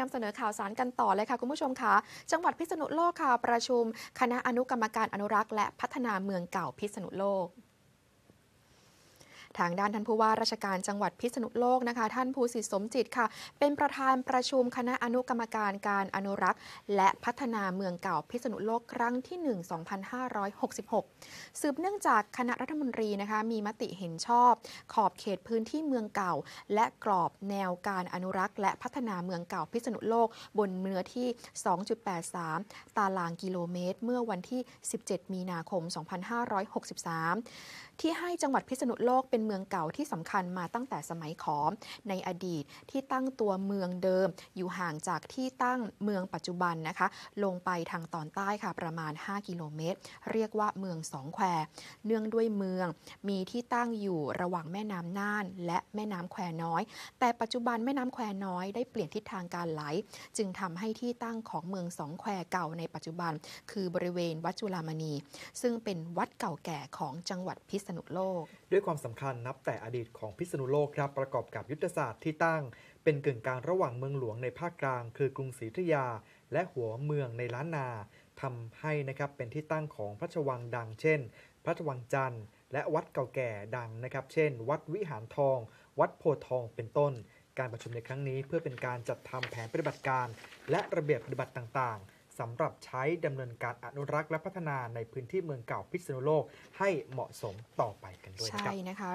นำเสนอข่าวสารกันต่อเลยค่ะคุณผู้ชมค่ะจังหวัดพิษณุโลกค่ะ ประชุม คณะอนุกรรมการอนุรักษ์และพัฒนาเมืองเก่าพิษณุโลกทางด้านท่านผู้ว่าราชการจังหวัดพิษณุโลกนะคะท่านภูสิทธิ์สมจิตค่ะ เป็นประธานประชุมคณะอนุกรรมการการอนุรักษ์ และพัฒนาเมืองเก่าพิษณุโลก ครั้งที่1 2566 สืบเนื่องจากคณะรัฐมนตรีนะคะมีมติเห็นชอบ ขอบเขตพื้นที่เมืองเก่า และกรอบแนวการอนุรักษ์ และพัฒนาเมืองเก่าพิษณุโลกบนเนื้อที่ 2.83 ตารางกิโลเมตร เมื่อวันที่ 17 มีนาคม 2563 ที่ให้จังหวัดพิษณุโลกเป็นเมืองเก่าที่สำคัญมาตั้งแต่สมัยขอมในอดีตที่ตั้งตัวเมืองเดิมอยู่ห่างจากที่ตั้งเมืองปัจจุบันนะคะลงไปทางตอนใต้ค่ะประมาณ5กิโลเมตรเรียกว่าเมืองสองแควเนื่องด้วยเมืองมีที่ตั้งอยู่ระหว่างแม่น้ำน่านและแม่น้ำแควน้อย แต่ปัจจุบันแม่น้ำแควน้อย ได้เปลี่ยนทิศทางการไหล จึงทำให้ที่ตั้งของเมืองสองแควเก่าในปัจจุบัน คือบริเวณวัดจุลามณี ซึ่งเป็นวัดเก่าแก่ของจังหวัดพิษณุโลก ด้วยความสำคัญนับแต่อดีตของพิษณุโลกครับประกอบกับยุทธศาสตร์ที่ตั้ง เป็นกึ่งกลางระหว่างเมืองหลวงในภาคกลาง คือกรุงศรีอยุธยา และหัวเมืองในล้านนา ทำให้นะครับเป็นที่ตั้งของพระชวังดังเช่น พระชวังจันทร์ และวัดเก่าแก่ดังนะครับ เช่น วัดวิหารทอง วัดโพทองเป็นต้น การประชุมในครั้งนี้ เพื่อเป็นการจัดทำแผนปฏิบัติการ และระเบียบปฏิบัติต่างๆ สำหรับใช้ดำเนินการอนุรักษ์และพัฒนาในพื้นที่เมืองเก่าพิษณุโลกให้เหมาะสมต่อไปกันด้วยครับใช่นะคะ